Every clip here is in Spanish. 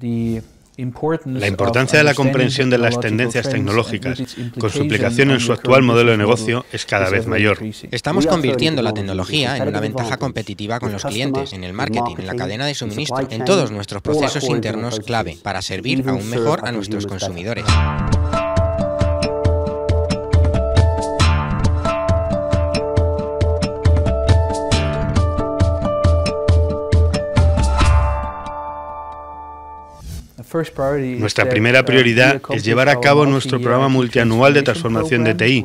La importancia de la comprensión de las tendencias tecnológicas, con su aplicación en su actual modelo de negocio, es cada vez mayor. Estamos convirtiendo la tecnología en una ventaja competitiva con los clientes, en el marketing, en la cadena de suministro, en todos nuestros procesos internos clave, para servir aún mejor a nuestros consumidores. Nuestra primera uh, prioridad es llevar a cabo nuestro programa multianual de transformación de TI.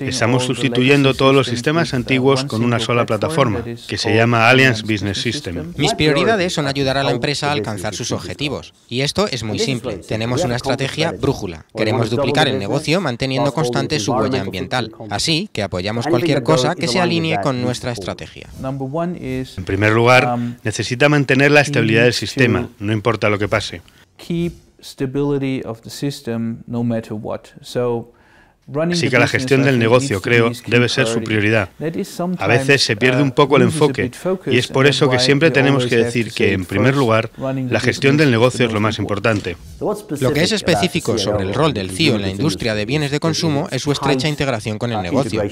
Estamos sustituyendo todos los sistemas uh, antiguos con una sola plataforma, que se llama Alliance Business System. Mis prioridades son ayudar a la empresa a alcanzar sus objetivos. Y esto es muy simple. Tenemos una estrategia brújula. Queremos duplicar el negocio manteniendo constante su huella ambiental. Así que apoyamos cualquier cosa que se alinee con nuestra estrategia. En primer lugar, um, necesita mantener la estabilidad del sistema, no importa lo que pase. Así que la gestión del negocio, creo, debe ser su prioridad. A veces se pierde un uh, poco el enfoque y es por eso que siempre tenemos que decir que, en primer lugar, la gestión del negocio es lo más importante. Lo que es específico sobre el e rol del CIO e en la industria de bienes de consumo es su estrecha integración con el negocio.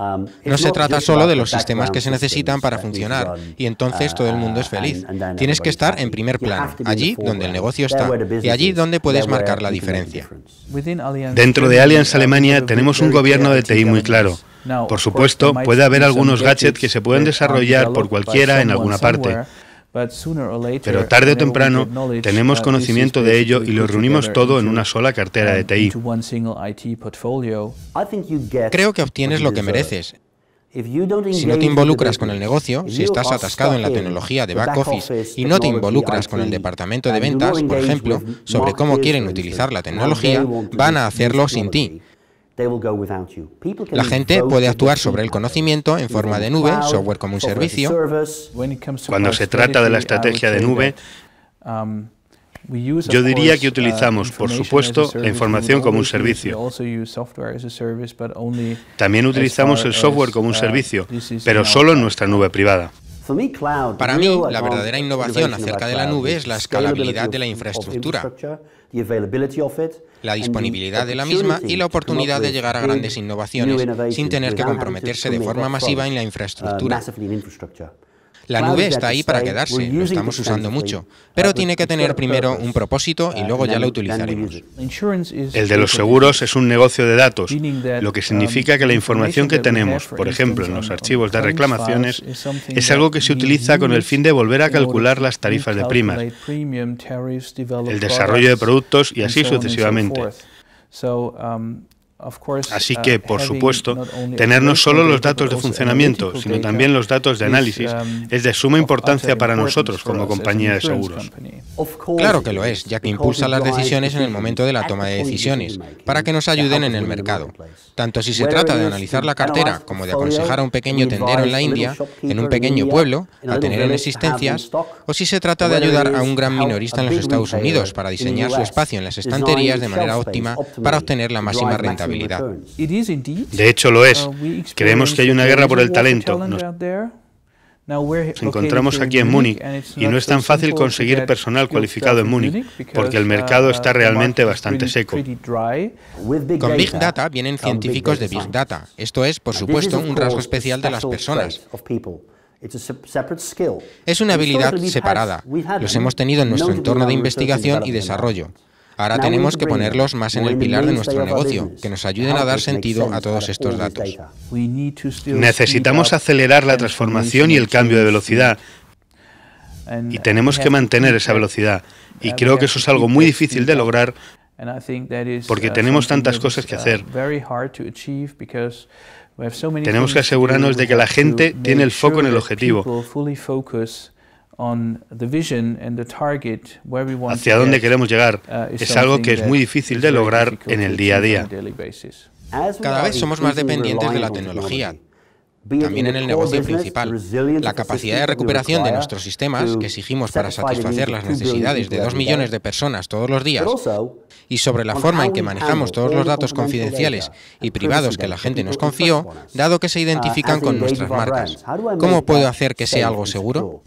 Um, no se trata solo de los sistemas que se necesitan para funcionar y entonces todo el mundo es uh, feliz. Tienes que estar en primer plano, allí donde el negocio está y allí donde puedes marcar la diferencia. Dentro de Allianz Alemania tenemos un gobierno de TI muy claro. Por supuesto, puede haber algunos gadgets que se pueden desarrollar por cualquiera en alguna parte. Pero tarde o temprano tenemos conocimiento de ello y lo reunimos todo en una sola cartera de um, TI. Creo que obtienes lo que mereces. Si no te involucras con el negocio, si estás atascado en la tecnología de back office y no te involucras con el departamento de ventas, por ejemplo, sobre cómo quieren utilizar la tecnología, van a hacerlo sin ti. La gente puede actuar sobre el conocimiento en forma de nube, software como un servicio. Cuando se trata de la estrategia de nube, um, yo diría que uh, utilizamos, por supuesto, la información como un servicio. También utilizamos el software como un uh, servicio, pero solo uh, en nuestra nube privada. Para mí, la verdadera innovación acerca de la nube es la escalabilidad de la infraestructura, la disponibilidad de la misma y la oportunidad de llegar a grandes innovaciones sin tener que comprometerse de forma masiva en la uh, infraestructura. La nube está ahí para quedarse, lo estamos usando mucho, pero tiene que tener primero un propósito y luego ya lo utilizaremos. El de los seguros es un negocio de datos, lo que um, significa que la información que tenemos, por ejemplo, en los archivos de reclamaciones, es algo que se utiliza con el fin de volver a calcular las tarifas de primas, el desarrollo de productos y así sucesivamente. Así uh, que, por supuesto, tener no solo los datos de funcionamiento, sino también los datos de análisis um, es de suma importancia para nosotros como compañía de seguros. Claro que lo es, ya que impulsa las decisiones en el momento de la toma de decisiones, para que nos ayuden en el mercado. Tanto si se trata de analizar la cartera como de aconsejar a un pequeño tendero en la India, en un pequeño pueblo, a tener en existencias, o si se trata de ayudar a un gran minorista en los Estados Unidos para diseñar su espacio en las estanterías de manera óptima para obtener la máxima rentabilidad. De hecho, lo es. Uh, Creemos que hay una guerra por el talento. nos encontramos aquí en Múnich y no es tan fácil conseguir personal cualificado en Múnich porque el mercado uh, está realmente bastante seco. Con Big Data vienen científicos de Big Data. Esto es, por supuesto, un rasgo especial de las personas. Es una habilidad separada. Los hemos tenido en nuestro entorno de investigación y desarrollo. Ahora tenemos que ponerlos más en el pilar de nuestro negocio, que nos ayuden a dar sentido a todos estos datos. Necesitamos acelerar la transformación y el cambio de velocidad. Y tenemos que mantener esa velocidad. Y creo que eso es algo muy difícil de lograr porque uh, tenemos tantas cosas que uh, hacer. Tenemos que asegurarnos de que la gente tiene el foco en el objetivo hacia dónde queremos llegar uh, es algo que es muy difícil de lograr en el día a día. Cada vez somos más dependientes de la tecnología, también en el negocio principal. La capacidad de recuperación de nuestros sistemas, que exigimos para satisfacer las necesidades de dos millones de personas todos los días, y sobre la forma en que manejamos todos los datos confidenciales y privados que la gente nos confió, dado que se uh, identifican con nuestras marcas. ¿Cómo puedo hacer que sea algo seguro?